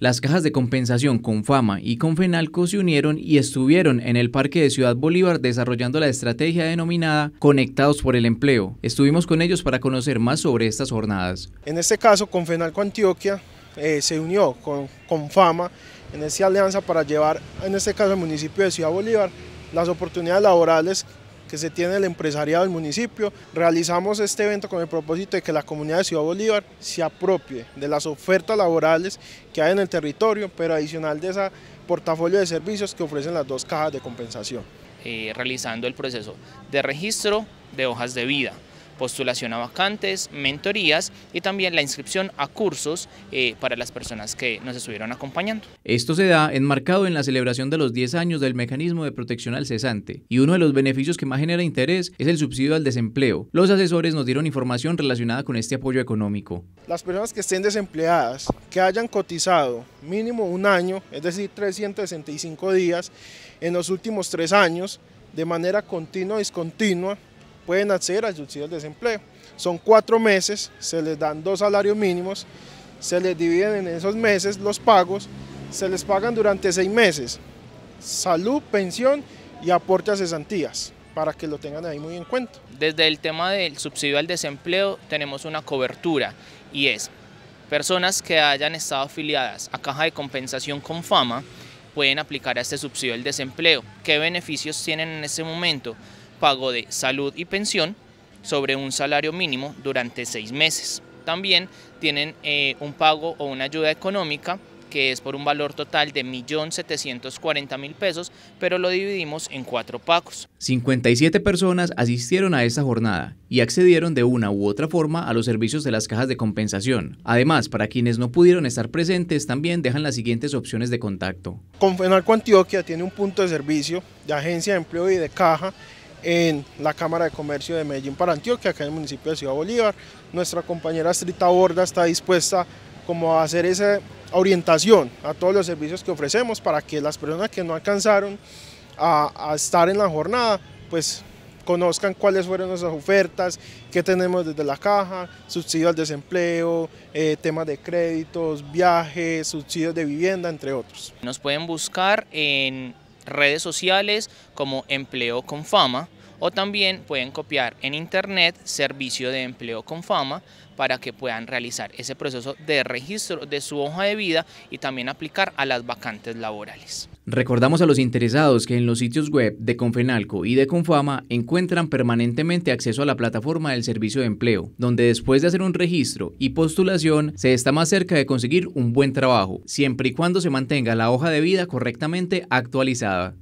Las cajas de compensación Confama y Confenalco se unieron y estuvieron en el Parque de Ciudad Bolívar desarrollando la estrategia denominada Conectados por el Empleo. Estuvimos con ellos para conocer más sobre estas jornadas. En este caso, Confenalco Antioquia eh, se unió con fama en esta alianza para llevar, en este caso, al municipio de Ciudad Bolívar las oportunidades laborales que se tiene el empresariado del municipio. Realizamos este evento con el propósito de que la comunidad de Ciudad Bolívar se apropie de las ofertas laborales que hay en el territorio, pero adicional de ese portafolio de servicios que ofrecen las dos cajas de compensación. Eh, realizando el proceso de registro de hojas de vida, postulación a vacantes, mentorías y también la inscripción a cursos eh, para las personas que nos estuvieron acompañando. Esto se da enmarcado en la celebración de los 10 años del mecanismo de protección al cesante y uno de los beneficios que más genera interés es el subsidio al desempleo. Los asesores nos dieron información relacionada con este apoyo económico. Las personas que estén desempleadas, que hayan cotizado mínimo un año, es decir, 365 días en los últimos tres años, de manera continua o discontinua, pueden acceder al subsidio al desempleo. Son cuatro meses, se les dan dos salarios mínimos, se les dividen en esos meses los pagos, se les pagan durante seis meses, salud, pensión y aporte a cesantías para que lo tengan ahí muy en cuenta. Desde el tema del subsidio al desempleo tenemos una cobertura y es personas que hayan estado afiliadas a caja de compensación con fama pueden aplicar a este subsidio al desempleo. ¿Qué beneficios tienen en ese momento? pago de salud y pensión sobre un salario mínimo durante seis meses. También tienen eh, un pago o una ayuda económica que es por un valor total de 1.740.000 pesos, pero lo dividimos en cuatro pagos. 57 personas asistieron a esta jornada y accedieron de una u otra forma a los servicios de las cajas de compensación. Además, para quienes no pudieron estar presentes, también dejan las siguientes opciones de contacto. Confenalco Antioquia tiene un punto de servicio de agencia de empleo y de caja en la Cámara de Comercio de Medellín para Antioquia, acá en el municipio de Ciudad Bolívar. Nuestra compañera Strita Borda está dispuesta como a hacer esa orientación a todos los servicios que ofrecemos para que las personas que no alcanzaron a, estar en la jornada, pues conozcan cuáles fueron nuestras ofertas, qué tenemos desde la caja, subsidio al desempleo, eh, temas de créditos, viajes, subsidios de vivienda, entre otros. Nos pueden buscar en redes sociales como Empleo con Fama o también pueden copiar en internet Servicio de Empleo con Fama para que puedan realizar ese proceso de registro de su hoja de vida y también aplicar a las vacantes laborales. Recordamos a los interesados que en los sitios web de Confenalco y de Confama encuentran permanentemente acceso a la plataforma del servicio de empleo, donde después de hacer un registro y postulación se está más cerca de conseguir un buen trabajo, siempre y cuando se mantenga la hoja de vida correctamente actualizada.